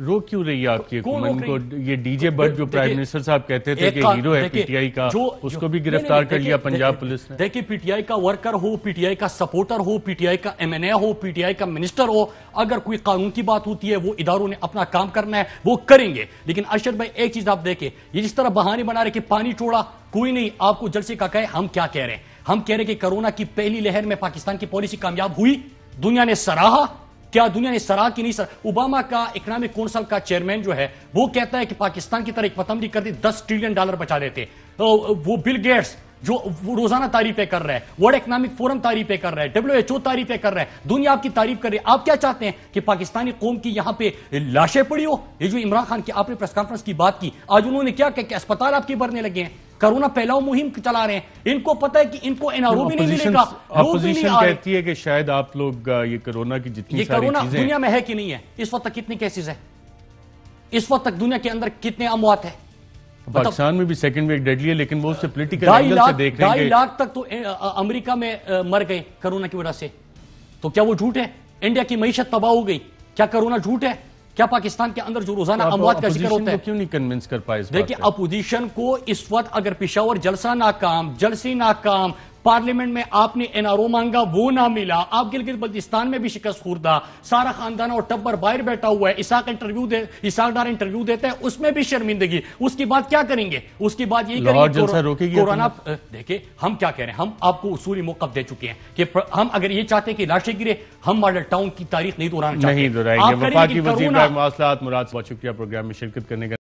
रो क्यों रही है आपकी हुकूमत को ये डीजे बट जो प्राइम मिनिस्टर साहब कहते थे कि हीरो है पीटीआई का जो, उसको भी गिरफ्तार कर लिया पंजाब पुलिस ने देखिए पीटीआई का वर्कर हो पीटीआई का सपोर्टर हो पीटीआई का एमएनए हो पीटीआई का मिनिस्टर हो अगर कोई कानून की बात होती है वो इधारों ने अपना काम करना है वो करेंगे लेकिन अरशद भाई एक चीज आप देखे ये जिस तरह बहाने बना रहे कि पानी टोड़ा कोई नहीं आपको जलसे का कहे हम क्या कह रहे हैं हम कह रहे हैं कि कोरोना की पहली लहर में पाकिस्तान की पॉलिसी कामयाब हुई दुनिया ने सराहा क्या दुनिया ने सराह की नहीं सराहा ओबामा का इकोनॉमिक काउंसिल का चेयरमैन जो है वो कहता है कि पाकिस्तान की तरह एक पतंगड़ी कर दी दस ट्रिलियन डॉलर बचा देते तो वो बिल गेट्स जो रोजाना तारीफे कर रहे हैं वर्ल्ड इकोनॉमिक फोरम तारीफे कर रहे हैं डब्ल्यू एच ओ तारीफे कर रहा है दुनिया आपकी तारीफ कर रही है आप क्या चाहते हैं कि पाकिस्तानी कौम की यहां पे लाशें पड़ी हो ये जो इमरान खान की आपने प्रेस कॉन्फ्रेंस की बात की आज उन्होंने क्या कहा कि अस्पताल आपके भरने लगे हैं कोरोना फैलाव मुहिम चला रहे हैं इनको पता है कि इनको एनआरओ भी नहीं मिलेगा कहती है कि शायद आप लोग ये कोरोना की जितनी ये कोरोना दुनिया में है कि नहीं है इस वक्त कितने केसेस है इस वक्त तक दुनिया के अंदर कितने अमवात है मतलब पाकिस्तान में भी सेकंड वेव डेडली है लेकिन वो उससे पॉलिटिकल एंगल से देख रहे हैं लाख तक तो अमेरिका में मर गए कोरोना की वजह से तो क्या वो झूठ है इंडिया की मीशत तबाह हो गई क्या कोरोना झूठ है क्या पाकिस्तान के अंदर जो रोजाना तो अमवाद का जिक्र होता है क्यों नहीं कन्विंस कर पाए देखिए अपोजिशन को इस वक्त अगर पिशावर जलसा नाकाम जलसी नाकाम पार्लियामेंट में आपने एनआरओ मांगा वो ना मिला आप गिलगित बल्तिस्तान में भी शिकस्त खुर्दा सारा खानदान और टब्बर बाहर बैठा हुआ है इसाक इंटरव्यू दे इसाक डार इंटरव्यू देता है उसमें भी शर्मिंदगी उसकी बात क्या करेंगे उसकी बात यही करेंगे कोरोना देखिए हम क्या कह रहे हैं हम आपको उसूली मौका दे चुके हैं कि हम अगर ये चाहते हैं कि लाशें गिरे हम मॉडल टाउन की तारीख नहीं दोहराना नहीं दोहराएंगे शुक्रिया प्रोग्राम में शिरकत करने का